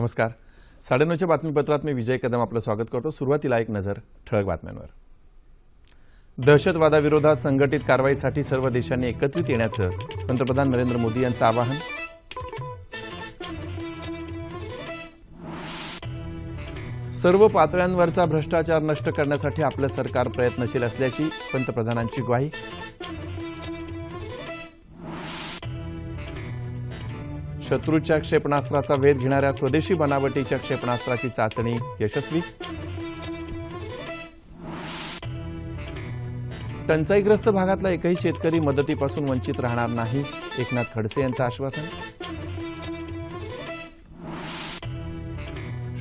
नमस्कार साडेनऊच्या बातमीपत्रात मी विजय कदम आपलं स्वागत करतो सुरुवातीला एक नजर ठळक बातम्यांवर दहशतवादाविरोधात संघटित कारवाईसाठी सर्व देशांनी एकत्रित येण्याचं पंतप्रधान नरेंद्र मोदी यांचं आवाहन सर्व पातळ्यांवरचा भ्रष्टाचार नष्ट करण्यासाठी आपलं सरकार प्रयत्नशील असल्याची पंतप्रधानांची ग्वाही शत्रूच्या क्षेपणास्त्राचा वेध घेणाऱ्या स्वदेशी बनावटीच्या क्षेपणास्त्राची चाचणी यशस्वी टंचाईग्रस्त भागातला एकही शेतकरी मदतीपासून वंचित राहणार नाही एकनाथ खडसे यांचं आश्वासन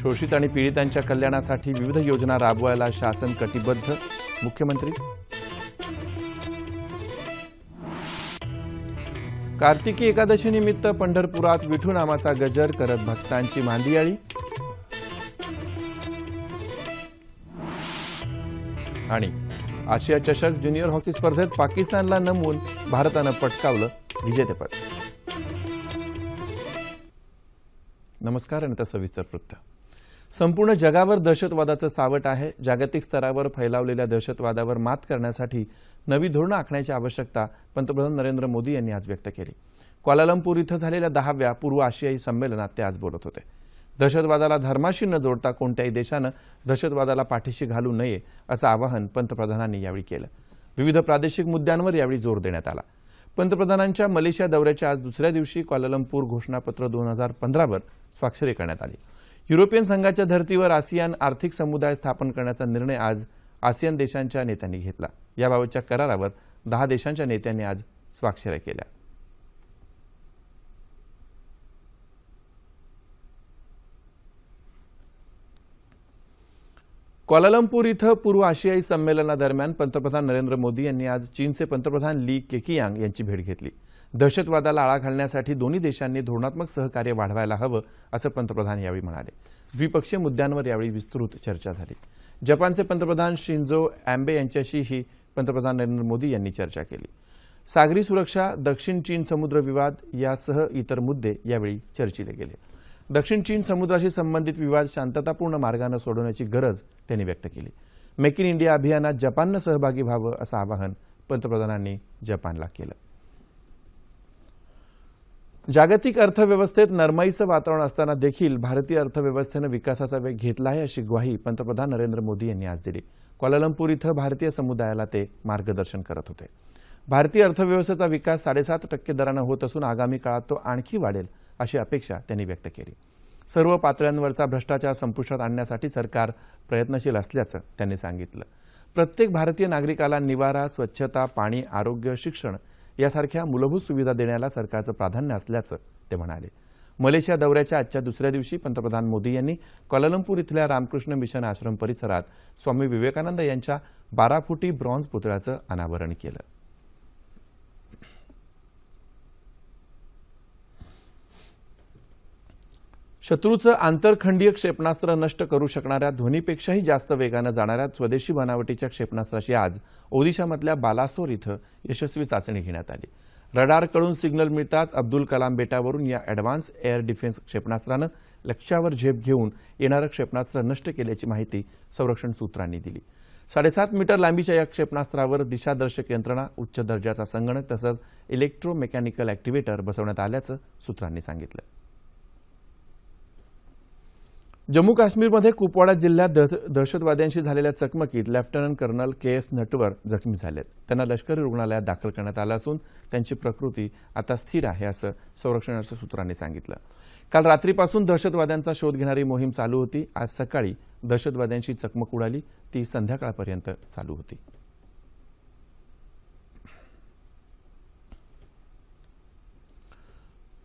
शोषित आणि पीडितांच्या कल्याणासाठी विविध योजना राबवायला शासन कटिबद्ध मुख्यमंत्री कार्तिकी एकादशी निमित्त पंढरपुरात विठू नामाचा गजर करत भक्तांची मांदियाळी आणि आशिया चषक ज्युनियर हॉकी स्पर्धेत पाकिस्तानला नमवून भारतानं पटकावलं विजेतेपद नमस्कार आणि सविस्तर वृत्त संपूर्ण जगावर दहशतवादाचं सावट आहे जागतिक स्तरावर फैलावलेल्या दहशतवादावर मात करण्यासाठी नवी धोरणं आखण्याची आवश्यकता पंतप्रधान नरेंद्र मोदी यांनी आज व्यक्त केली क्वालालंपूर इथं झालेल्या दहाव्या पूर्व आशियाई संमेलनात ते आज बोलत होते दहशतवादाला धर्माशी न जोडता कोणत्याही देशानं दहशतवादाला पाठीशी घालू नये असं आवाहन पंतप्रधानांनी यावेळी केलं विविध प्रादेशिक मुद्द्यांवर यावेळी जोर देण्यात आला पंतप्रधानांच्या मलेशिया दौऱ्याच्या आज दुसऱ्या दिवशी क्वालालंपूर घोषणापत्र दोन हजार पंधरावर स्वाक्षरी करण्यात आली युरोपियन संघाच्या धर्तीवर आसियान आर्थिक समुदाय स्थापन करण्याचा निर्णय आज आसियान देशांच्या नेत्यांनी घेतला याबाबतच्या करारावर दहा देशांच्या नेत्यांनी आज स्वाक्षऱ्या केल्या क्वालालंपूर इथं पूर्व आशियाई संमेलनादरम्यान पंतप्रधान नरेंद्र मोदी यांनी आज चीनचे पंतप्रधान ली केकियांग यांची भेट घेतली दहशतवादाला आळा घालण्यासाठी दोन्ही देशांनी धोरणात्मक सहकार्य वाढवायला हवं असं पंतप्रधान यावेळी म्हणाले द्विपक्षीय मुद्द्यांवर यावेळी विस्तृत चर्चा झाली जपानचे पंतप्रधान शिंजो अँबे यांच्याशीही पंतप्रधान नरेंद्र मोदी यांनी चर्चा केली सागरी सुरक्षा दक्षिण चीन समुद्र विवाद यासह इतर मुद्दे यावेळी चर्चेले गेले दक्षिण चीन समुद्राशी संबंधित विवाद शांततापूर्ण मार्गानं सोडवण्याची गरज त्यांनी व्यक्त केली मेक इन इंडिया अभियानात जपाननं सहभागी व्हावं असं आवाहन पंतप्रधानांनी जपानला केलं जागतिक अर्थव्यवस्थेत नरमाईचं वातावरण असताना देखील भारतीय अर्थव्यवस्थेनं विकासाचा वेग घेतला आहे अशी ग्वाही पंतप्रधान नरेंद्र मोदी यांनी आज दिली क्वालालंपूर इथं भारतीय समुदायाला ते मार्गदर्शन करत होते भारतीय अर्थव्यवस्थेचा विकास साडेसात टक्के दरानं होत असून आगामी काळात तो आणखी वाढेल अशी अपेक्षा त्यांनी व्यक्त केली सर्व पातळ्यांवरचा भ्रष्टाचार संपुष्टात आणण्यासाठी सरकार प्रयत्नशील असल्याचं त्यांनी सांगितलं प्रत्येक भारतीय नागरिकाला निवारा स्वच्छता पाणी आरोग्य शिक्षण यासारख्या मूलभूत सुविधा देण्याला सरकारचं प्राधान्य असल्याचं ते म्हणाले मलेशिया दौऱ्याच्या आजच्या दुसऱ्या दिवशी पंतप्रधान मोदी यांनी कललंपूर इथल्या रामकृष्ण मिशन आश्रम परिसरात स्वामी विवेकानंद यांच्या बारा फुटी ब्रॉन्झ पुतळ्याचं अनावरण केलं शत्रूचं आंतरखंडीय क्षेपणास्त्र नष्ट करू शकणाऱ्या ध्वनीपेक्षाही जास्त वेगानं जाणाऱ्या स्वदेशी बनावटीच्या क्षेपणास्त्राची आज ओदिशामधल्या बालासोर इथं यशस्वी चाचणी घेण्यात आली रडारकडून सिग्नल मिळताच अब्दुल कलाम बेटावरून या ॲडव्हान्स एअर डिफेन्स क्षेपणास्त्रानं लक्ष्यावर झेप घेऊन येणारं क्षेपणास्त्र नष्ट केल्याची माहिती संरक्षण सूत्रांनी दिली साडेसात मीटर लांबीच्या या क्षेपणास्त्रावर दिशादर्शक यंत्रणा उच्च दर्जाचा संगणक तसंच इलेक्ट्रोमेकॅनिकल ॲक्टिवेटर बसवण्यात आल्याचं सूत्रांनी सांगितलं जम्मू काश्मीरमध्ये कुपवाडा जिल्ह्यात दहशतवाद्यांशी झालेल्या चकमकीत lieutenant colonel K S Natwar जखमी झालेत त्यांना लष्करी रुग्णालयात दाखल करण्यात आलं असून त्यांची प्रकृती आता स्थिर आहे असं संरक्षणाच्या सूत्रांनी सांगितलं काल रात्रीपासून दहशतवाद्यांचा शोध घेणारी मोहीम चालू होती आज सकाळी दहशतवाद्यांशी चकमक उडाली ती संध्याकाळपर्यंत चालू होती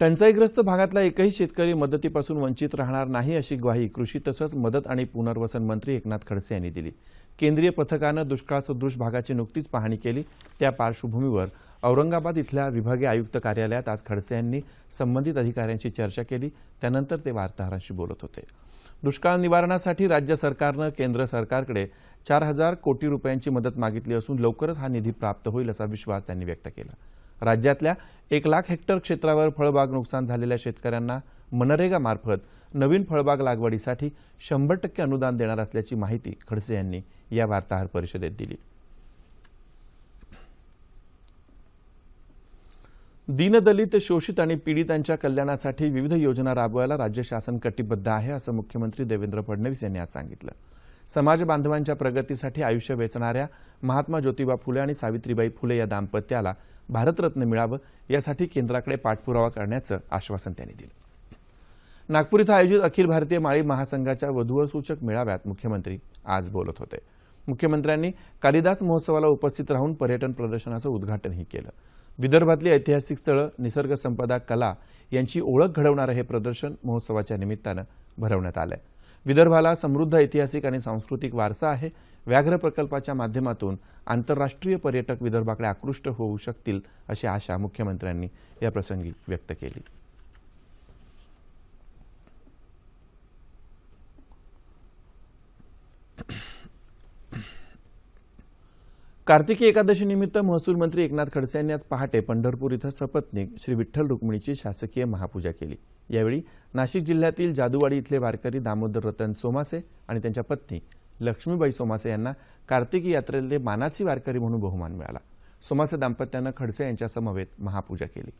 टंचाईग्रस्त भागातला एकही शेतकरी मदतीपासून वंचित राहणार नाही अशी ग्वाही कृषी तसंच मदत आणि पुनर्वसन मंत्री एकनाथ खडसे यांनी दिली केंद्रीय पथकानं दुष्काळ सदृश भागाची नुकतीच पाहणी केली त्या पार्श्वभूमीवर औरंगाबाद इथल्या विभागीय आयुक्त कार्यालयात आज खडसे यांनी संबंधित अधिकाऱ्यांशी चर्चा केली त्यानंतर ते वार्ताहरांशी बोलत होते दुष्काळ निवारणासाठी राज्य सरकारनं केंद्र सरकारकडे चार हजार कोटी रुपयांची मदत मागितली असून लवकरच हा निधी प्राप्त होईल असा विश्वास त्यांनी व्यक्त केला राज्यातल्या एक लाख हेक्टर क्षेत्रावर फळबाग नुकसान झालेल्या शेतकऱ्यांना मनरेगामार्फत नवीन फळबाग लागवडीसाठी शंभर टक्के अनुदान देणार असल्याची माहिती खडसे यांनी या वार्ताहर परिषदेत दिली दीनदलित शोषित आणि पीडितांच्या कल्याणासाठी विविध योजना राबवायला राज्य शासन कटिबद्ध आहे असं मुख्यमंत्री देवेंद्र फडणवीस यांनी आज सांगितलं समाज बांधवांच्या प्रगतीसाठी आयुष्य वेचणाऱ्या महात्मा ज्योतिबा फुले आणि सावित्रीबाई फुले या दाम्पत्याला भारतरत्न मिळावं यासाठी केंद्राकडे पाठपुरावा करण्याचं आश्वासन त्यांनी दिलं नागपूर इथं आयोजित अखिल भारतीय माळी महासंघाच्या सूचक मेळाव्यात मुख्यमंत्री आज बोलत होते मुख्यमंत्र्यांनी कालिदास महोत्सवाला उपस्थित राहून पर्यटन प्रदर्शनाचं उद्घाटनही केलं विदर्भातली ऐतिहासिक स्थळं निसर्ग संपदा कला यांची ओळख घडवणारं हे प्रदर्शन महोत्सवाच्या निमित्तानं भरवण्यात आलं आहे विदर्भाला समृद्ध ऐतिहासिक आणि सांस्कृतिक वारसा आहे व्याघ्र प्रकल्पाच्या माध्यमातून आंतरराष्ट्रीय पर्यटक विदर्भाकडे आकृष्ट होऊ शकतील अशी आशा मुख्यमंत्र्यांनी याप्रसंगी व्यक्त केली कार्तिकी एकादशी निमित्त महसूल मंत्री एकनाथ खडसे यांनी आज पहाटे पंढरपूर इथं सपत्नीक श्री विठ्ठल रुक्मिणीची शासकीय महापूजा केली यावेळी नाशिक जिल्ह्यातील जादूवाडी इथले वारकरी दामोदर रतन सोमासे आणि त्यांच्या पत्नी लक्ष्मीबाई सोमासे यांना कार्तिकी यात्रेतले मानाची वारकरी म्हणून बहुमान मिळाला सोमासे दाम्पत्यानं खडसे यांच्या समवेत महापूजा केली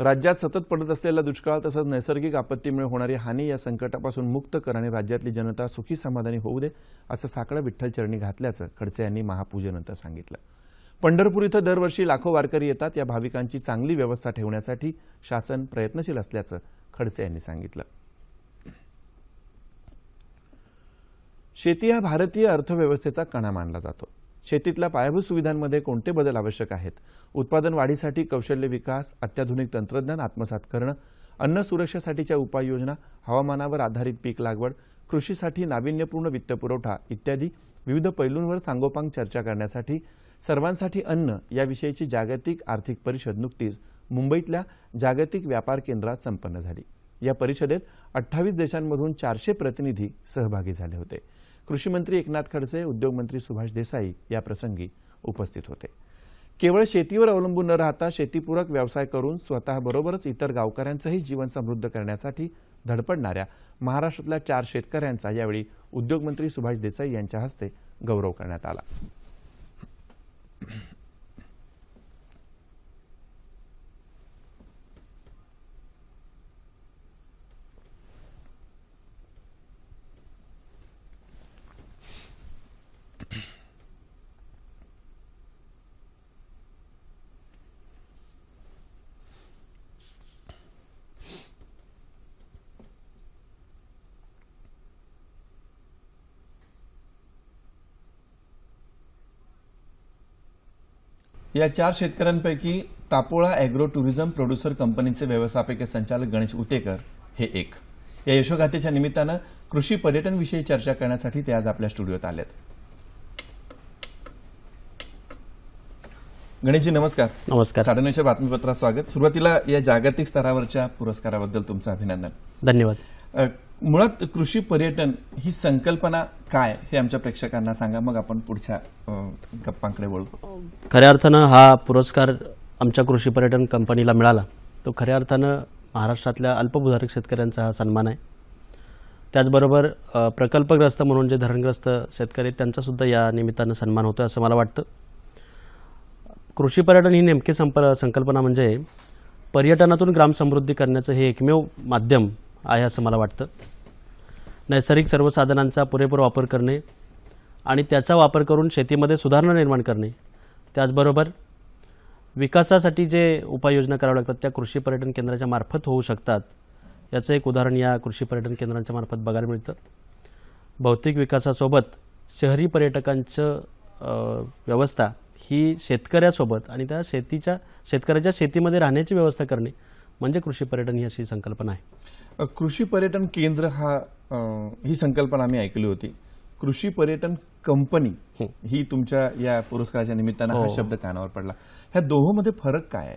राज्यात सतत पडत असलेला दुष्काळ तसंच नैसर्गिक आपत्तीमुळे होणारी हानी या संकटापासून मुक्त आणि राज्यातली जनता सुखी समाधानी होऊ दे असं साकडं विठ्ठल चरणी घातल्याचं खडसे यांनी महापूजेनंतर सांगितलं पंढरपूर इथं दरवर्षी लाखो वारकरी येतात या भाविकांची चांगली व्यवस्था ठेवण्यासाठी शासन प्रयत्नशील असल्याचं खडसे यांनी सांगितलं शेती हा भारतीय अर्थव्यवस्थेचा कणा मानला जातो शेतीतल्या पायाभूत सुविधांमध्ये कोणते बदल आवश्यक आहेत उत्पादन वाढीसाठी कौशल्य विकास अत्याधुनिक तंत्रज्ञान आत्मसात करणं अन्न सुरक्षेसाठीच्या उपाययोजना हवामानावर आधारित पीक लागवड कृषीसाठी नाविन्यपूर्ण वित्तपुरवठा इत्यादी विविध पैलूंवर सांगोपांग चर्चा करण्यासाठी सर्वांसाठी अन्न याविषयीची जागतिक आर्थिक परिषद नुकतीच मुंबईतल्या जागतिक व्यापार केंद्रात संपन्न झाली या परिषदेत अठ्ठावीस देशांमधून चारशे प्रतिनिधी सहभागी झाले होते कृषीमंत्री एकनाथ खडसे उद्योगमंत्री सुभाष देसाई याप्रसंगी उपस्थित होते केवळ शेतीवर अवलंबून न राहता शेतीपूरक व्यवसाय करून स्वतःबरोबरच इतर गावकऱ्यांचंही जीवन समृद्ध करण्यासाठी धडपडणाऱ्या महाराष्ट्रातल्या चार शेतकऱ्यांचा यावेळी उद्योगमंत्री सुभाष देसाई यांच्या हस्ते गौरव करण्यात आला या चार शेतकऱ्यांपैकी तापोळा अॅग्रो टुरिझम प्रोड्युसर कंपनीचे व्यवस्थापकीय संचालक गणेश उतेकर हे एक या यशोगाथेच्या निमित्तानं कृषी पर्यटनविषयी चर्चा करण्यासाठी ते आज आपल्या स्टुडिओत आलेत गणेशजी नमस्कार नमस्कार साडेनऊच्या बातमीपत्रात स्वागत सुरुवातीला या जागतिक स्तरावरच्या पुरस्काराबद्दल तुमचं अभिनंदन धन्यवाद मुळात कृषी पर्यटन ही संकल्पना काय हे आमच्या प्रेक्षकांना सांगा मग आपण पुढच्या गप्पांकडे वळू खऱ्या अर्थानं हा पुरस्कार आमच्या कृषी पर्यटन कंपनीला मिळाला तो खऱ्या अर्थानं महाराष्ट्रातल्या अल्पभूधारक शेतकऱ्यांचा हा सन्मान आहे त्याचबरोबर प्रकल्पग्रस्त म्हणून जे धरणग्रस्त शेतकरी त्यांचासुद्धा या निमित्तानं सन्मान होतो असं मला वाटतं कृषी पर्यटन ही नेमकी संप संकल्पना म्हणजे पर्यटनातून ग्रामसमृद्धी करण्याचं हे एकमेव माध्यम आहे असं मला वाटतं नैसर्गिक सर्व साधनांचा पुरेपूर वापर करणे आणि त्याचा वापर करून शेतीमध्ये सुधारणा निर्माण करणे त्याचबरोबर विकासासाठी जे उपाययोजना कराव्या लागतात त्या कृषी पर्यटन केंद्राच्या मार्फत होऊ शकतात याचं एक उदाहरण या कृषी पर्यटन केंद्रांच्या मार्फत बघायला मिळतं भौतिक विकासासोबत शहरी पर्यटकांचं व्यवस्था ही शेतकऱ्यासोबत आणि त्या शेतीच्या शेतकऱ्याच्या शेतीमध्ये राहण्याची व्यवस्था करणे म्हणजे कृषी पर्यटन ही अशी संकल्पना आहे कृषी पर्यटन केंद्र हा ही संकल्पना आम्ही ऐकली होती कृषी पर्यटन कंपनी ही तुमच्या या पुरस्काराच्या निमित्तानं हा हो. शब्द कानावर पडला ह्या दोहोमध्ये फरक काय आहे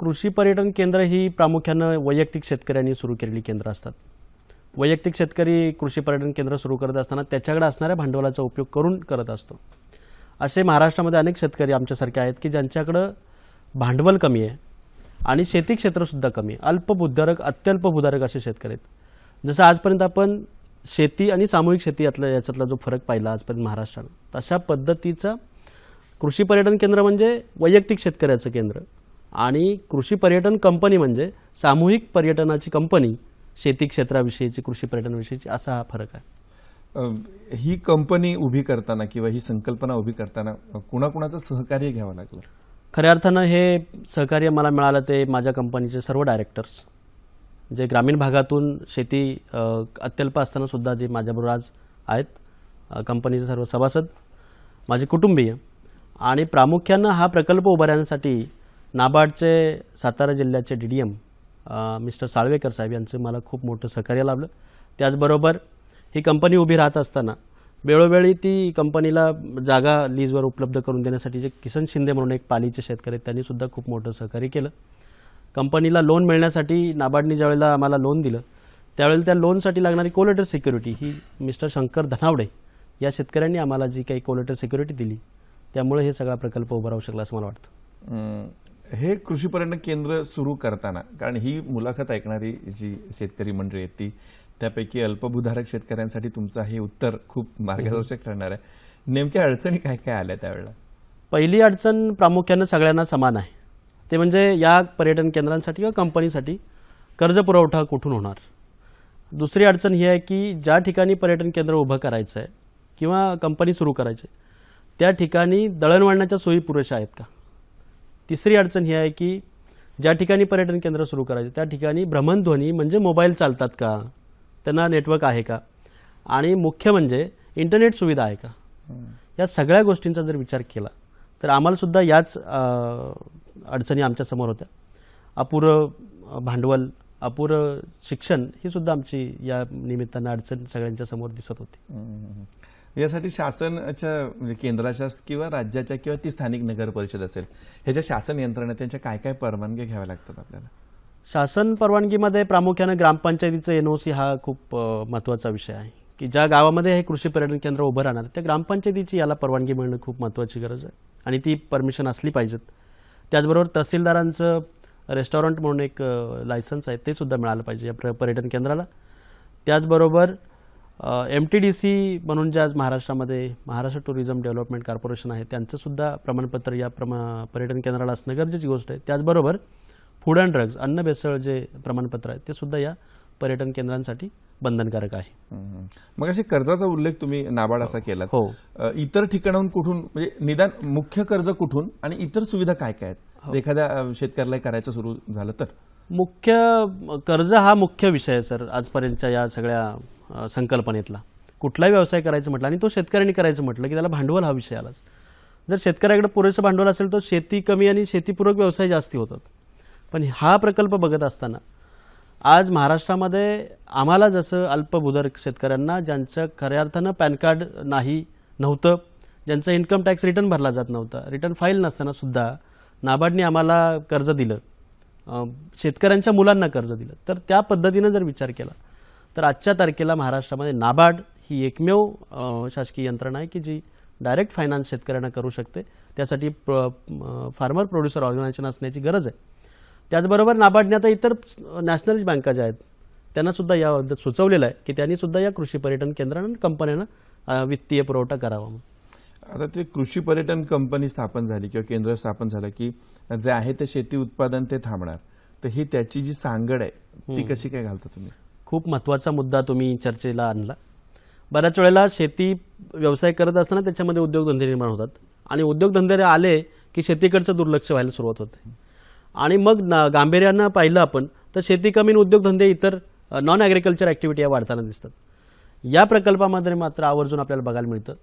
कृषी पर्यटन केंद्र ही प्रामुख्यानं वैयक्तिक शेतकऱ्यांनी सुरू केलेली केंद्र असतात वैयक्तिक शेतकरी कृषी पर्यटन केंद्र सुरू करत असताना त्याच्याकडे असणाऱ्या भांडवलाचा उपयोग करून करत असतो असे महाराष्ट्रामध्ये अनेक शेतकरी आमच्यासारखे आहेत की ज्यांच्याकडं भांडवल कमी आहे आणि शेती क्षेत्रसुद्धा कमी अल्प भूधारक अत्यल्प भूधारक असे शेतकरी आहेत जसं आजपर्यंत आपण शेती आणि सामूहिक शेती यातला याच्यातला जो फरक पाहिला आजपर्यंत महाराष्ट्रानं तशा पद्धतीचा कृषी पर्यटन केंद्र म्हणजे वैयक्तिक शेतकऱ्याचं केंद्र आणि कृषी पर्यटन कंपनी म्हणजे सामूहिक पर्यटनाची कंपनी शेती क्षेत्राविषयीची कृषी पर्यटनाविषयीची असा हा फरक आहे ही कंपनी उभी करताना किंवा ही संकल्पना उभी करताना कुणाकुणाचं सहकार्य घ्यावं लागलं खऱ्या अर्थानं हे सहकार्य मला मिळालं ते माझ्या कंपनीचे सर्व डायरेक्टर्स जे ग्रामीण भागातून शेती अत्यल्प असतानासुद्धा ते माझ्याबरोबर आज आहेत कंपनीचे सर्व सभासद माझे कुटुंबीय आणि प्रामुख्यानं हा प्रकल्प उभारण्यासाठी नाबार्डचे सातारा जिल्ह्याचे D D M mister Salvekar साहेब यांचं मला खूप मोठं सहकार्य लाभलं त्याचबरोबर ही कंपनी उभी राहत असताना वेळोवेळी ती कंपनीला जागा लीजवर उपलब्ध करून देण्यासाठी जे किसन शिंदे म्हणून एक पालीचे शेतकरी त्यांनी सुद्धा खूप मोठं सहकार्य केलं कंपनीला लोन मिळण्यासाठी नाबार्डने ज्यावेळेला आम्हाला लोन दिलं त्यावेळेला त्या लोनसाठी लागणारी कोलेटर सिक्युरिटी ही मिस्टर शंकर धनावडे या शेतकऱ्यांनी आम्हाला जी काही कोलेटर सिक्युरिटी दिली त्यामुळे हे सगळा प्रकल्प उभा राहू शकला असं मला वाटतं हे कृषी पर्यटन केंद्र सुरू करताना कारण ही मुलाखत ऐकणारी जी शेतकरी मंडळी आहेत ती त्यापैकी अल्पभूधारक शेतकऱ्यांसाठी तुमचं हे उत्तर खूप मार्गदर्शक ठरणार आहे नेमक्या अडचणी काय काय आल्या त्यावेळेला पहिली अडचण प्रामुख्यानं सगळ्यांना समान आहे ते म्हणजे या पर्यटन केंद्रांसाठी किंवा कंपनीसाठी कर्ज पुरवठा कुठून होणार दुसरी अडचण ही आहे की ज्या ठिकाणी पर्यटन केंद्र उभं करायचं आहे किंवा कंपनी सुरू करायची त्या ठिकाणी दळणवळणाच्या सोयी पुरेशा आहेत का तिसरी अडचण ही आहे की ज्या ठिकाणी पर्यटन केंद्र सुरू करायचे त्या ठिकाणी भ्रमणध्वनी म्हणजे मोबाईल चालतात का त्यांना नेटवर्क आहे का आणि मुख्य म्हणजे इंटरनेट सुविधा आहे का या सगळ्या गोष्टींचा जर विचार केला तर आम्हाला सुद्धा याच अडचणी आमच्या समोर होत्या अपूर भांडवल अपूर शिक्षण ही सुद्धा आमची या निमित्तानं अडचण सगळ्यांच्या समोर दिसत होती यासाठी शासनाच्या म्हणजे केंद्राच्या किंवा राज्याच्या किंवा ती स्थानिक नगर परिषद असेल ह्याच्या शासन यंत्रणा त्यांच्या काय काय परवानग्या घ्याव्या लागतात आपल्याला शासन परवानगीमध्ये प्रामुख्यानं ग्रामपंचायतीचं एन ओ सी हा खूप महत्त्वाचा विषय आहे की ज्या गावामध्ये हे कृषी पर्यटन केंद्र उभं राहणार त्या ग्रामपंचायतीची याला परवानगी मिळणं खूप महत्त्वाची गरज आहे आणि ती परमिशन असली पाहिजेत त्याचबरोबर तहसीलदारांचं रेस्टॉरंट म्हणून एक लायसन्स आहे ते सुद्धा मिळालं पाहिजे या पर्यटन केंद्राला त्याचबरोबर एम टी डी सी म्हणून ज्या आज महाराष्ट्रामध्ये महाराष्ट्र टुरिझम डेव्हलपमेंट कॉर्पोरेशन आहे त्यांचंसुद्धा प्रमाणपत्र या प्रमा पर्यटन केंद्राला असणं गरजेची गोष्ट आहे त्याचबरोबर फूड अँड ड्रग्ज अन्न भेसळ जे प्रमाणपत्र आहे ते सुद्धा या पर्यटन केंद्रांसाठी बंधनकारक आहे मग असे कर्जाचा उल्लेख तुम्ही नाबाड असा केला हो, हो. इतर ठिकाणाहून कुठून म्हणजे निदान मुख्य कर्ज कुठून आणि इतर सुविधा काय काय आहेत हो. एखाद्या शेतकऱ्याला करायचं सुरू झालं तर मुख्य कर्ज हा मुख्य विषय आहे सर आजपर्यंतच्या या सगळ्या संकल्पनेतला कुठलाही व्यवसाय करायचं म्हटलं आणि तो शेतकऱ्यांनी करायचं म्हटलं की त्याला भांडवल हा विषय आलाच जर शेतकऱ्याकडे पुरेसं भांडवल असेल तर शेती कमी आणि शेतीपूरक व्यवसाय जास्ती होतात पण हा प्रकल्प बघत असताना आज महाराष्ट्रामध्ये आम्हाला जसं अल्पभूदर शेतकऱ्यांना ज्यांचं खऱ्या अर्थानं पॅन कार्ड नाही नव्हतं ज्यांचं इन्कम टॅक्स रिटर्न भरला जात नव्हता रिटर्न फाईल नसताना सुद्धा नाबार्डने आम्हाला कर्ज दिलं शेतकऱ्यांच्या मुलांना कर्ज दिलं तर त्या पद्धतीनं जर विचार केला तर आजच्या तारखेला महाराष्ट्रामध्ये नाबार्ड ही एकमेव शासकीय यंत्रणा आहे की जी डायरेक्ट फायनान्स शेतकऱ्यांना करू शकते त्यासाठी फार्मर प्रोड्युसर ऑर्गनायझेशन असण्याची गरज आहे त्याचबरोबर नाबार्डने आता इतर नॅशनलाइज बँका ज्या आहेत त्यांना सुद्धा या सुचवलेलं आहे की त्यांनी सुद्धा या कृषी पर्यटन केंद्रानं कंपन्यांना वित्तीय पुरवठा करावा आता ते कृषी पर्यटन कंपनी स्थापन झाली किंवा केंद्र स्थापन झालं की जे आहे ते शेती उत्पादन ते थांबणार तर ही त्याची जी सांगड आहे ती कशी काय घालता तुम्ही खूप महत्त्वाचा मुद्दा तुम्ही चर्चेला आणला बऱ्याच वेळेला शेती व्यवसाय करत असताना त्याच्यामध्ये उद्योगधंदे निर्माण होतात आणि उद्योगधंदे आले की शेतीकडचं दुर्लक्ष व्हायला सुरुवात होते आणि मग ना गांभीर्यानं पाहिलं आपण तर शेती कमीन उद्योगधंदे इतर नॉन ॲग्रिकल्चर ॲक्टिव्हिटी या वाढताना दिसतात या प्रकल्पामध्ये मात्र आवर्जून आपल्याला बघायला मिळतं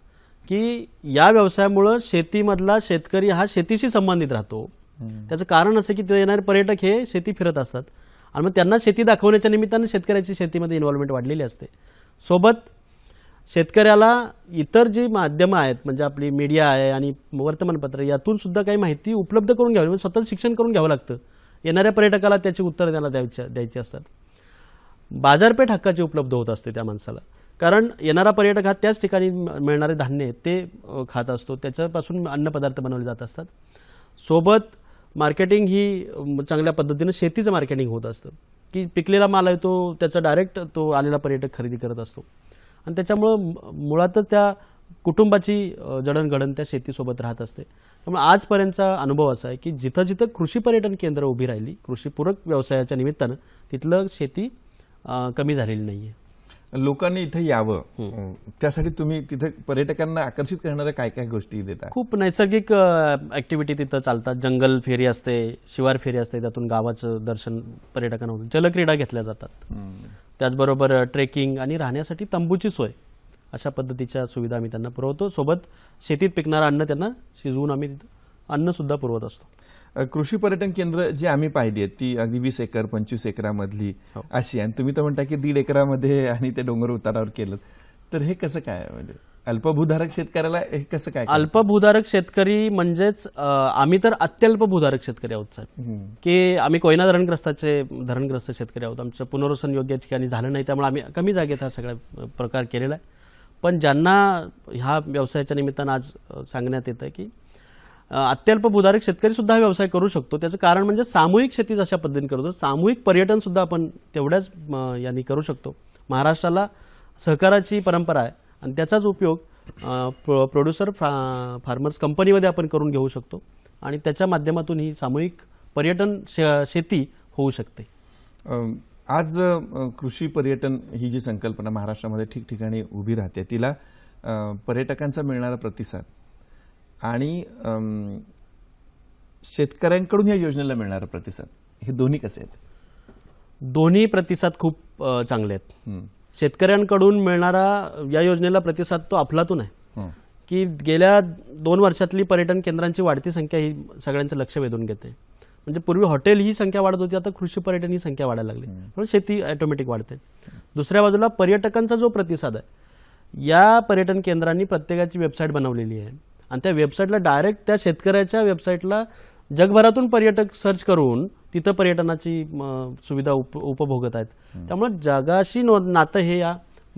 की या व्यवसायामुळं शेतीमधला शेतकरी हा शेतीशी संबंधित राहतो त्याचं कारण असं की ते येणारे पर्यटक हे शेती फिरत असतात आणि मग त्यांना शेती दाखवण्याच्या निमित्तानं शेतकऱ्याची शेतीमध्ये इन्व्हॉल्वमेंट वाढलेली असते सोबत शेतकऱ्याला इतर जी माध्यमं आहेत म्हणजे आपली मीडिया आहे आणि वर्तमानपत्र यातून सुद्धा काही माहिती उपलब्ध करून घ्यावी म्हणजे सतत शिक्षण करून घ्यावं लागतं येणाऱ्या पर्यटकाला त्याची उत्तरं त्याला द्यायच्या द्यायची असतात बाजारपेठ हक्काची उपलब्ध होत असते त्या माणसाला कारण येणारा पर्यटक हा त्याच ठिकाणी मिळणारे धान्य ते खात असतो त्याच्यापासून अन्न पदार्थ बनवले जात असतात सोबत मार्केटिंग ही चांगल्या पद्धतीनं शेतीचं मार्केटिंग होत असतं की पिकलेला माल आहे तो त्याचा डायरेक्ट तो आलेला पर्यटक खरेदी करत असतो आणि त्याच्यामुळं मुळातच त्या कुटुंबाची जडणघडण त्या शेतीसोबत राहत असते त्यामुळे आजपर्यंतचा अनुभव असा आहे की जिथं जिथं कृषी पर्यटन केंद्र उभी राहिली कृषीपूरक व्यवसायाच्या निमित्तानं तिथलं शेती कमी झालेली नाही लोकांनी इथं यावं त्यासाठी तुम्ही तिथे पर्यटकांना आकर्षित करणाऱ्या काय काय गोष्टी देता खूप नैसर्गिक ऍक्टिव्हिटी तिथं चालतात जंगल फेरी असते शिवार फेरी असते त्यातून गावाचं दर्शन पर्यटकांना होतं जलक्रीडा घेतल्या जातात त्याचबरोबर ट्रेकिंग आणि राहण्यासाठी तंबूची सोय अशा पद्धतीच्या सुविधा आम्ही त्यांना पुरवतो सोबत शेतीत पिकणारं अन्न त्यांना शिजवून आम्ही अन्न सुद्धा पुरवत असतो कृषी पर्यटन केंद्र जी आम्ही पाहिली आहेत ती अगदी वीस एकर पंचवीस एकरामधली हो. अशी आणि तुम्ही तर म्हणता की दीड एकरामध्ये आणि ते डोंगर उतारावर केलं तर हे कसं काय म्हणजे अल्पभूधारक शेतकऱ्याला हे कसं काय अल्पभूधारक शेतकरी म्हणजेच आम्ही तर अत्यल्प भूधारक शेतकरी आहोत साहेब की आम्ही कोयना धरणग्रस्ताचे धरणग्रस्त शेतकरी आहोत आमचं पुनर्वसन योग्य ठिकाणी झालं नाही त्यामुळे आम्ही कमी जागेत हा सगळा प्रकार केलेला आहे पण ज्यांना ह्या व्यवसायाच्या निमित्तानं आज सांगण्यात येतं की अत्यल्प भूधारक शेतकरी सुद्धा हा व्यवसाय करू शकतो त्याचं कारण म्हणजे सामूहिक शेती जशा पद्धतीने करतो सामूहिक पर्यटन सुद्धा आपण तेवढ्याच यांनी करू शकतो महाराष्ट्राला सहकाराची परंपरा आहे आणि त्याचाच उपयोग प्रोड्युसर फा फार्मर्स कंपनीमध्ये आपण करून घेऊ शकतो आणि त्याच्या माध्यमातून ही सामूहिक पर्यटन शेती होऊ शकते आज कृषी पर्यटन ही जी संकल्पना महाराष्ट्रामध्ये ठिकठिकाणी उभी राहते तिला पर्यटकांचा मिळणारा प्रतिसाद आणि शेतकऱ्यांकडून या योजनेला मिळणारा प्रतिसाद हे दोन्ही कसे आहेत दोन्ही प्रतिसाद खूप चांगले आहेत शेतकऱ्यांकडून मिळणारा या योजनेला प्रतिसाद तो अफलातून आहे की गेल्या दोन वर्षातली पर्यटन केंद्रांची वाढती संख्या ही सगळ्यांचं लक्ष वेधून घेते म्हणजे पूर्वी हॉटेल ही संख्या वाढत होती आता कृषी पर्यटन ही संख्या वाढायला लागली म्हणून शेती ऑटोमॅटिक वाढते दुसऱ्या बाजूला पर्यटकांचा जो प्रतिसाद आहे या पर्यटन केंद्रांनी प्रत्येकाची वेबसाईट बनवलेली आहे आणि त्या वेबसाईटला डायरेक्ट त्या शेतकऱ्याच्या वेबसाईटला जगभरातून पर्यटक सर्च करून तिथं पर्यटनाची सुविधा उप उपभोगत आहेत त्यामुळे जगाशी नातं हे या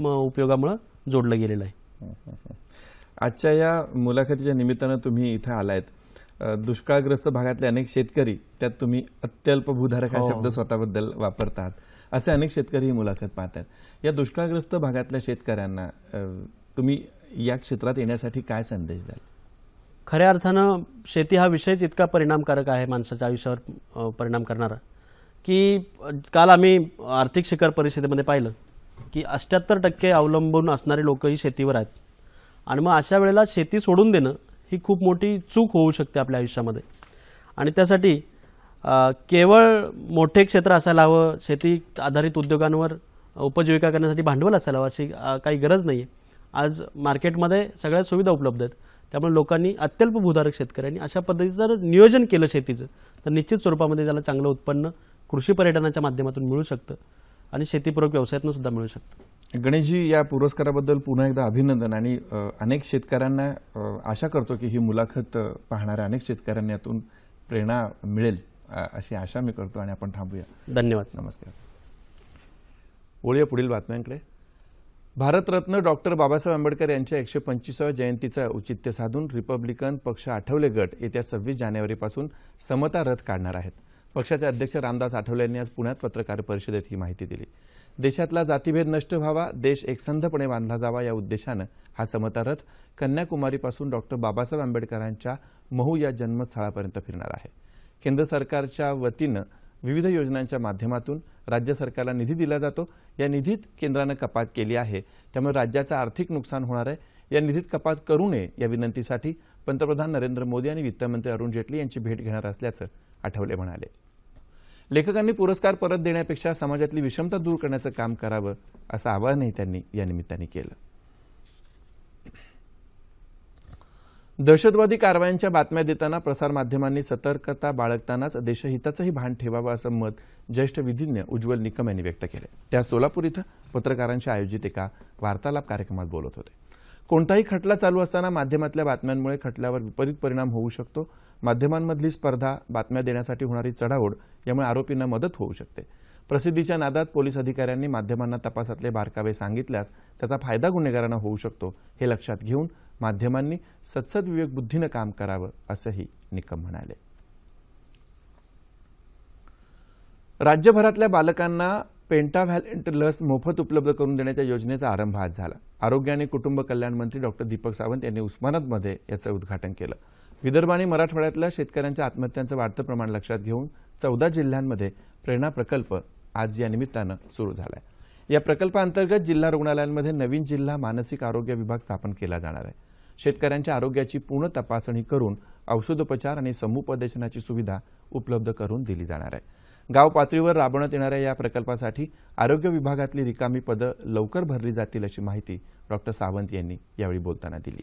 उपयोगामुळे जोडलं गेलेलं आहे आजच्या या मुलाखतीच्या निमित्तानं तुम्ही इथं आलायत दुष्काळग्रस्त भागातले अनेक शेतकरी त्यात तुम्ही अत्यल्प भूधारक हा हो. शब्द स्वतःबद्दल वापरतात असे अनेक शेतकरी ही मुलाखत पाहतात या दुष्काळग्रस्त भागातल्या शेतकऱ्यांना तुम्ही या क्षेत्रात येण्यासाठी काय संदेश द्याल खऱ्या अर्थानं शेती हा विषयच इतका परिणामकारक आहे माणसाच्या आयुष्यावर परिणाम करणारा की काल आम्ही आर्थिक शिखर परिषदेमध्ये पाहिलं की अष्ट्याहत्तर टक्के अवलंबून असणारे लोकही शेतीवर आहेत आणि मग अशा वेळेला शेती सोडून देणं ही खूप मोठी चूक होऊ शकते आपल्या आयुष्यामध्ये आणि त्यासाठी केवळ मोठे क्षेत्र असायला हवं शेती आधारित उद्योगांवर उपजीविका करण्यासाठी भांडवल असायला हवं अशी काही गरज नाही आहे आज मार्केटमध्ये सगळ्या सुविधा उपलब्ध आहेत त्यामुळे लोकांनी अत्यल्प भूधारक शेतकऱ्यांनी अशा पद्धतीचं जर नियोजन केलं शेतीचं तर निश्चित स्वरूपामध्ये त्याला चांगलं उत्पन्न कृषी पर्यटनाच्या माध्यमातून मिळू शकतं आणि शेतीपूरक व्यवसायातून सुद्धा मिळू शकतं गणेशजी या पुरस्काराबद्दल पुन्हा एकदा अभिनंदन आणि अनेक शेतकऱ्यांना आशा करतो की ही मुलाखत पाहणाऱ्या अनेक शेतकऱ्यांना यातून प्रेरणा मिळेल अशी आशा मी करतो आणि आपण थांबूया धन्यवाद नमस्कार ओळूया पुढील बातम्यांकडे भारतरत्न डॉक्टर बाबासाहेब आंबेडकर यांच्या एकशे पंचवीसाव्या जयंतीचं औचित्य साधून रिपब्लिकन पक्ष आठवले गट येत्या सव्वीस जानेवारीपासून समता रथ काढणार आहेत पक्षाचे अध्यक्ष रामदास आठवले यांनी आज पुण्यात पत्रकार परिषदेत ही माहिती दिली देशातला जातीभेद नष्ट व्हावा देश एकसंधपणे बांधला जावा या उद्देशानं हा समता रथ कन्याकुमारीपासून डॉक्टर बाबासाहेब आंबेडकरांच्या महू या जन्मस्थळापर्यंत फिरणार आहे केंद्र सरकारच्या वतीनं विविध योजनांच्या माध्यमातून राज्य सरकारला निधी दिला जातो या निधीत केंद्रानं कपात केली आहे त्यामुळे राज्याचं आर्थिक नुकसान होणार आहे या निधीत कपात करू नये या विनंतीसाठी पंतप्रधान नरेंद्र मोदी आणि वित्तमंत्री अरुण जेटली यांची भेट घेणार असल्याचं आठवले म्हणाले लेखकांनी पुरस्कार परत देण्यापेक्षा समाजातली विषमता दूर करण्याचं काम करावं असं आवाहनही त्यांनी या निमित्ताने केलं दहशतवादी कारवायांच्या बातम्या देताना प्रसारमाध्यमांनी सतर्कता बाळगतानाच देशहिताचंही भान ठेवावं असं मत ज्येष्ठ विधीज्ञ उज्ज्वल निकम यांनी व्यक्त केलं त्या सोलापूर इथं पत्रकारांच्या आयोजित एका वार्तालाप कार्यक्रमात बोलत होते कोणताही खटला चालू असताना माध्यमातल्या बातम्यांमुळे खटल्यावर विपरीत परिणाम होऊ शकतो माध्यमांमधली स्पर्धा बातम्या देण्यासाठी होणारी चढाओढ यामुळे आरोपींना मदत होऊ शकते प्रसिद्धीच्या नादात पोलीस अधिकाऱ्यांनी माध्यमांना तपासातले बारकावे सांगितल्यास त्याचा फायदा गुन्हेगारांना होऊ शकतो हे लक्षात घेऊन माध्यमांनी विवेक बुद्धीनं काम करावं असंही निकम म्हणाले राज्यभरातल्या बालकांना पेंटाव्हॅलेंट लस मोफत उपलब्ध करून देण्याच्या योजनेचा आरंभ आज झाला आरोग्य आणि कुटुंब कल्याण मंत्री डॉक्टर दीपक सावंत यांनी उस्मानाबादमध्ये याचं उद्घाटन केलं विदर्भ आणि मराठवाड्यातल्या शेतकऱ्यांच्या आत्महत्यांचं वाढतं प्रमाण लक्षात घेऊन चौदा जिल्ह्यांमध्ये प्रेरणा प्रकल्प आज या निमित्तानं सुरू झाला आहे या प्रकल्पाअंतर्गत जिल्हा रुग्णालयांमध्ये नवीन जिल्हा मानसिक आरोग्य विभाग स्थापन केला जाणार आहे शेतकऱ्यांच्या आरोग्याची पूर्ण तपासणी करून औषधोपचार आणि समुपदेशनाची सुविधा उपलब्ध करून दिली जाणार आहे गाव पातळीवर राबवण्यात येणाऱ्या या प्रकल्पासाठी आरोग्य विभागातली रिकामी पदं लवकर भरली जातील अशी माहिती डॉक्टर सावंत यांनी यावेळी बोलताना दिली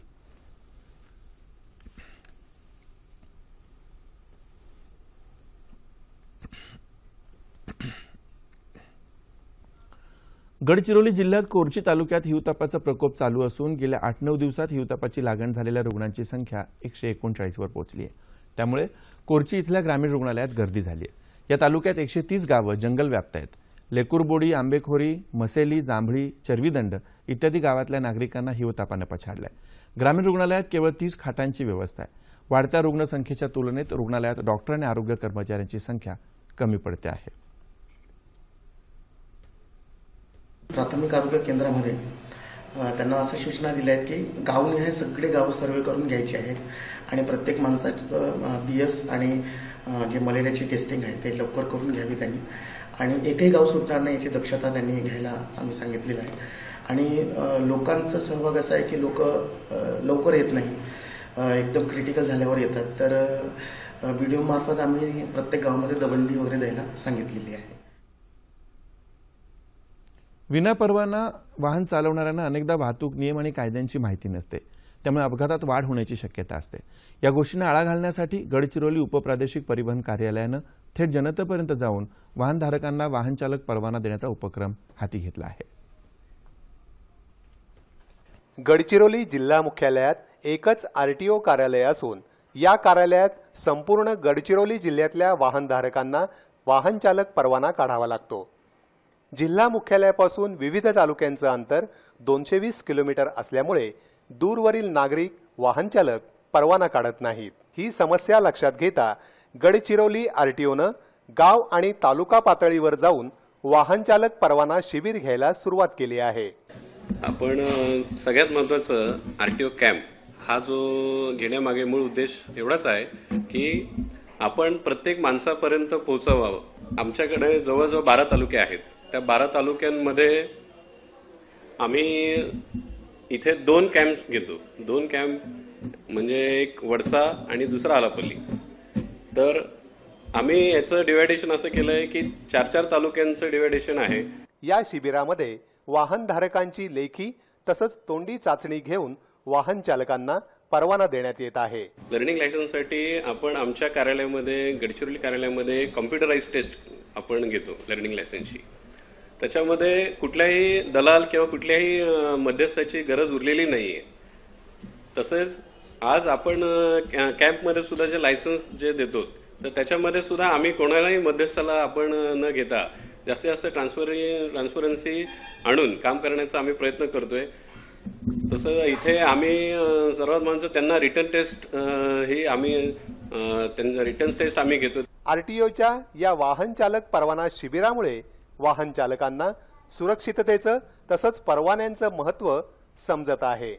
गडचिरोली जिल्ह्यात कोरची तालुक्यात हिवतापाचा प्रकोप चालू असून गेल्या आठ नऊ दिवसात हिवतापाची लागण झालेल्या रुग्णांची संख्या एकशे एकोणचाळीसवर पोहोचली आहे त्यामुळे कोरची इथल्या ग्रामीण रुग्णालयात गर्दी झाली आहे या तालुक्यात एकशे तीस गावं व्याप्त आहेत लेकुरबोडी आंबेखोरी मसेली जांभळी चरवीदंड इत्यादी गावातल्या नागरिकांना हिवतापानं पछाडला ग्रामीण रुग्णालयात केवळ तीस खाटांची व्यवस्था आहे वाढत्या रुग्णसंख्येच्या तुलनेत रुग्णालयात डॉक्टर आणि आरोग्य कर्मचाऱ्यांची संख्या कमी पडते आहे प्राथमिक आरोग्य केंद्रामध्ये त्यांना असं सूचना दिल्या आहेत की गावून हे सगळे गाव सर्वे करून घ्यायचे आहेत आणि प्रत्येक माणसाचं बी एस आणि जे मलेरियाची टेस्टिंग आहे ते लवकर करून घ्यावी त्यांनी आणि एकही गाव सुटणार नाही याची दक्षता त्यांनी घ्यायला आम्ही सांगितलेलं आहे आणि लोकांचा सहभाग असा आहे की लोक लवकर येत नाही एकदम क्रिटिकल झाल्यावर येतात तर व्हिडिओ मार्फत आम्ही प्रत्येक गावामध्ये दबंडी वगैरे द्यायला सांगितलेली आहे विनापरवाना वाहन चालवणाऱ्यांना अनेकदा वाहतूक नियम आणि कायद्यांची माहिती नसते त्यामुळे अपघातात वाढ होण्याची शक्यता असते या गोष्टींना आळा घालण्यासाठी गडचिरोली उपप्रादेशिक परिवहन कार्यालयानं थेट जनतेपर्यंत जाऊन वाहनधारकांना वाहनचालक परवाना देण्याचा उपक्रम हाती घेतला आहे गडचिरोली जिल्हा मुख्यालयात एकच आरटीओ कार्यालय असून या कार्यालयात संपूर्ण गडचिरोली जिल्ह्यातल्या वाहनधारकांना वाहनचालक परवाना काढावा लागतो जिल्हा मुख्यालयापासून विविध तालुक्यांचं अंतर दोनशे वीस किलोमीटर असल्यामुळे दूरवरील नागरिक वाहनचालक परवाना काढत नाहीत ही समस्या लक्षात घेता गडचिरोली आरटीओनं गाव आणि तालुका पातळीवर जाऊन वाहनचालक परवाना शिबिर घ्यायला सुरुवात केली आहे आपण सगळ्यात महत्वाचं आरटीओ कॅम्प हा जो घेण्यामागे मूळ उद्देश एवढाच आहे की आपण प्रत्येक माणसापर्यंत पोहोचवावं आमच्याकडे जवळजवळ बारा तालुके आहेत त्या बारा तालुक्यांमध्ये आम्ही इथे दोन कॅम्प घेतो दोन कॅम्प म्हणजे एक वडसा आणि दुसरा आलापल्ली तर आम्ही याचं डिवायडेशन असं केलं आहे की चार चार तालुक्यांचं डिव्हायडेशन आहे या शिबिरामध्ये वाहनधारकांची लेखी तसंच तोंडी चाचणी घेऊन वाहन चालकांना परवाना देण्यात येत आहे लर्निंग लायसन्ससाठी आपण आमच्या कार्यालयामध्ये गडचिरोली कार्यालयामध्ये कॉम्प्युटराईज टेस्ट आपण घेतो लर्निंग लायसन्सची त्याच्यामध्ये कुठल्याही दलाल किंवा कुठल्याही मध्यस्थाची गरज उरलेली नाहीये तसेच आज आपण कॅम्पमध्ये सुद्धा जे लायसन्स जे देतो तर त्याच्यामध्ये सुद्धा आम्ही कोणालाही मध्यस्थाला आपण न घेता जास्तीत जास्त ट्रान्सफर ट्रान्सपरन्सी आणून काम करण्याचा आम्ही प्रयत्न करतोय तसं इथे आम्ही सर्वात म्हणजे त्यांना रिटर्न टेस्ट ही आम्ही त्यांचा रिटर्न टेस्ट आम्ही घेतो आरटीओच्या या वाहन चालक परवाना शिबिरामुळे वाहन चालकांना सुरक्षिततेचं तसंच परवान्यांचं महत्त्व समजत आहे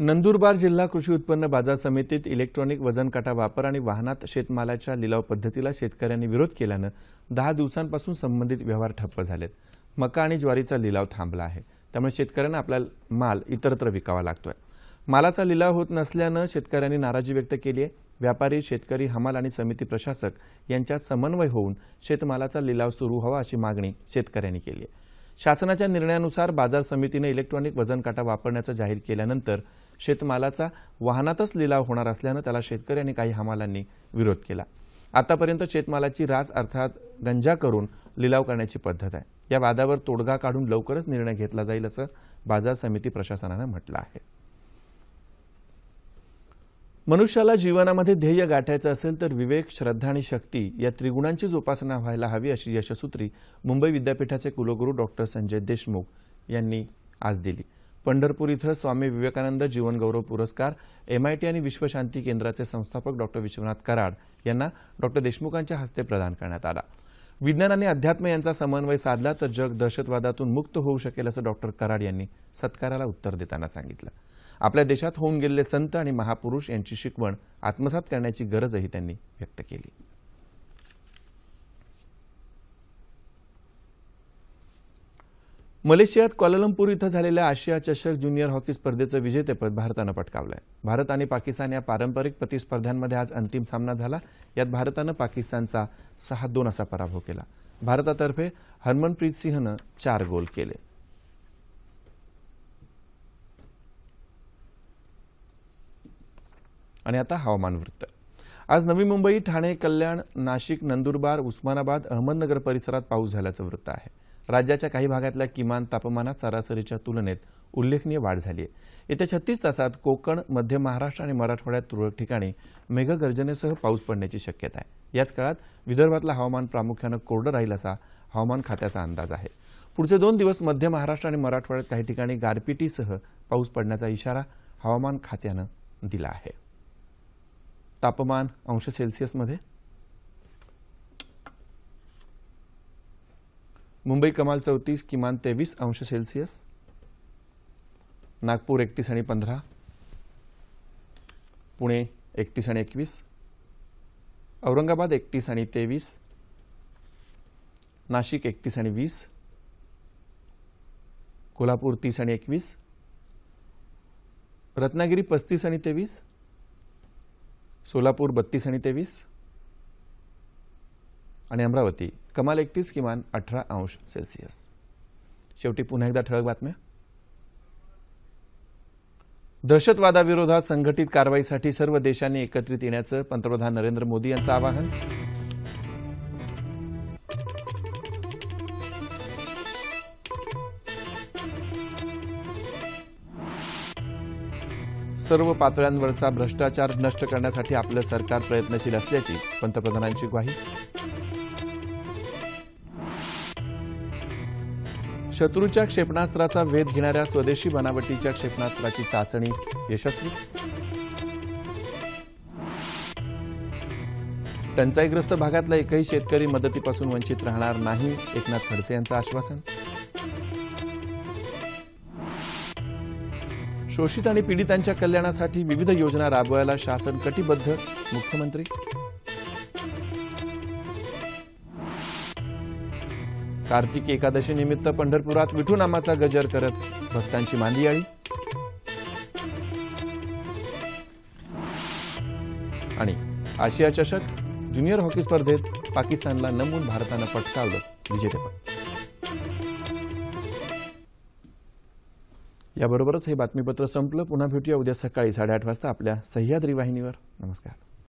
नंदुरबार जिल्हा कृषी उत्पन्न बाजार समितीत इलेक्ट्रॉनिक वजनकाटा वापर आणि वाहनात शेतमालाच्या लिलाव पद्धतीला शेतकऱ्यांनी विरोध केल्यानं दहा दिवसांपासून संबंधित व्यवहार ठप्प झालेत मका आणि ज्वारीचा लिलाव थांबला आहे त्यामुळे शेतकऱ्यांना आपला माल इतरत्र विकावा लागतोय मालाचा लिलाव होत नसल्यानं शेतकऱ्यांनी नाराजी व्यक्त केली आहे व्यापारी शेतकरी हमाल आणि समिती प्रशासक यांच्यात समन्वय होऊन शेतमालाचा लिलाव सुरू व्हावा अशी मागणी शेतकऱ्यांनी केली आहे शासनाच्या निर्णयानुसार बाजार समितीने इलेक्ट्रॉनिक वजन काटा वापरण्याचं जाहीर केल्यानंतर शेतमालाचा वाहनातच लिलाव होणार असल्यानं त्याला शेतकरी आणि काही हमालांनी विरोध केला आतापर्यंत शेतमालाची रास अर्थात गंजा करून लिलाव करण्याची पद्धत आहे या वादावर तोडगा काढून लवकरच निर्णय घेतला जाईल असं बाजार समिती प्रशासनानं म्हटलं आहे मनुष्याला जीवनामध्ये ध्येय गाठायचं असेल तर विवेक श्रद्धा आणि शक्ती या त्रिगुणांचीच उपासना व्हायला हवी अशी यशसूत्री मुंबई विद्यापीठाचे कुलगुरू डॉक्टर संजय देशमुख यांनी आज दिली पंढरपूर इथं स्वामी विवेकानंद जीवनगौरव पुरस्कार एमआयटी आणि विश्वशांती केंद्राचे संस्थापक डॉक्टर विश्वनाथ कराड यांना डॉक्टर देशमुखांच्या हस्ते प्रदान करण्यात आला विज्ञान आणि अध्यात्म यांचा समन्वय साधला तर जग दहशतवादातून मुक्त होऊ शकेल असं डॉक्टर कराड यांनी सत्काराला उत्तर देताना सांगितलं आपल्या देशात होऊन गेलेले संत आणि महापुरुष यांची शिकवण आत्मसात करण्याची गरजही त्यांनी व्यक्त केली मलेशियात क्वालालंपूर इथं झालेल्या आशिया चषक ज्युनियर हॉकी स्पर्धेचं विजेतेपद भारतानं पटकावलं भारत आणि पाकिस्तान या पारंपरिक प्रतिस्पर्ध्यांमध्ये आज अंतिम सामना झाला यात भारतानं पाकिस्तानचा सहा दोन असा पराभव केला भारतातर्फे हरमनप्रीत सिंहनं चार गोल केले आणि आता हवामान वृत्त आज नवी मुंबई ठाणे कल्याण नाशिक नंदुरबार उस्मानाबाद अहमदनगर परिसरात पाऊस झाल्याचं वृत्त आहे राज्याच्या काही भागातल्या किमान तापमानात सरासरीच्या तुलनेत उल्लेखनीय वाढ झाली आहे येत्या छत्तीस तासात कोकण मध्य महाराष्ट्र आणि मराठवाड्यात तुरळक ठिकाणी मेघगर्जनेसह पाऊस पडण्याची शक्यता आहे याच काळात विदर्भातलं हवामान प्रामुख्यानं कोरडं राहील असा हवामान खात्याचा अंदाज आहे पुढचे दोन दिवस मध्य महाराष्ट्र आणि मराठवाड्यात काही ठिकाणी गारपिटीसह पाऊस पडण्याचा इशारा हवामान खात्यानं दिला आहे तापमान अंश सेल्सिअसमध्ये मुंबई कमाल चौतीस किमान तेवीस अंश सेल्सिअस नागपूर एकतीस आणि पंधरा पुणे एकतीस आणि एकवीस औरंगाबाद एकतीस आणि तेवीस नाशिक एकतीस आणि वीस कोल्हापूर तीस आणि एकवीस रत्नागिरी पस्तीस आणि तेवीस सोलापूर बत्तीस आणि तेवीस आणि अमरावती कमाल एकतीस किमान अठरा अंश सेल्सिअस शेवटी पुन्हा एकदा ठळक बातम्या दहशतवादाविरोधात संघटित कारवाईसाठी सर्व देशांनी एकत्रित येण्याचं पंतप्रधान नरेंद्र मोदी यांचं आवाहन सर्व पातळ्यांवरचा भ्रष्टाचार नष्ट करण्यासाठी आपलं सरकार प्रयत्नशील असल्याची पंतप्रधानांची ग्वाही शत्रूच्या क्षेपणास्त्राचा वेध घेणाऱ्या स्वदेशी बनावटीच्या क्षेपणास्त्राची चाचणी यशस्वी टंचाईग्रस्त भागातला एकही शेतकरी मदतीपासून वंचित राहणार नाही एकनाथ खडसे यांचं आश्वासन शोषित आणि पीडितांच्या कल्याणासाठी विविध योजना राबवायला शासन कटिबद्ध मुख्यमंत्री कार्तिक निमित्त पंढरपुरात विठू नामाचा गजर करत भक्तांची आई आणि आशिया चषक ज्युनियर हॉकी स्पर्धेत पाकिस्तानला नमून भारतानं पटकावलं विजेतेपद याबरोबरच हे बातमीपत्र संपलं पुन्हा भेटूया उद्या सकाळी साडेआठ वाजता आपल्या सह्याद्री वाहिनीवर नमस्कार